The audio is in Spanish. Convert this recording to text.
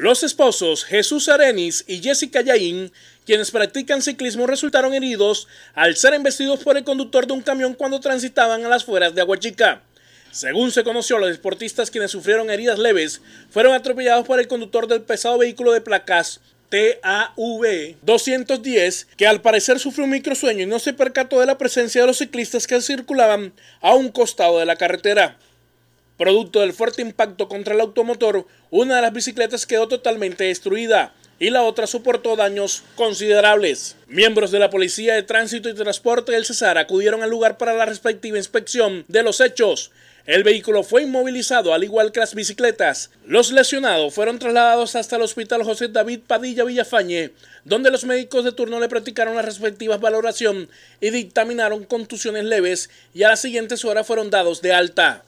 Los esposos Jesús Arenis y Jessica Yaín, quienes practican ciclismo, resultaron heridos al ser embestidos por el conductor de un camión cuando transitaban a las fueras de Aguachica. Según se conoció, los deportistas quienes sufrieron heridas leves fueron atropellados por el conductor del pesado vehículo de placas TAV 210, que al parecer sufrió un microsueño y no se percató de la presencia de los ciclistas que circulaban a un costado de la carretera. Producto del fuerte impacto contra el automotor, una de las bicicletas quedó totalmente destruida y la otra soportó daños considerables. Miembros de la Policía de Tránsito y Transporte del Cesar acudieron al lugar para la respectiva inspección de los hechos. El vehículo fue inmovilizado al igual que las bicicletas. Los lesionados fueron trasladados hasta el Hospital José David Padilla Villafañe, donde los médicos de turno le practicaron las respectivas valoración y dictaminaron contusiones leves y a las siguientes horas fueron dados de alta.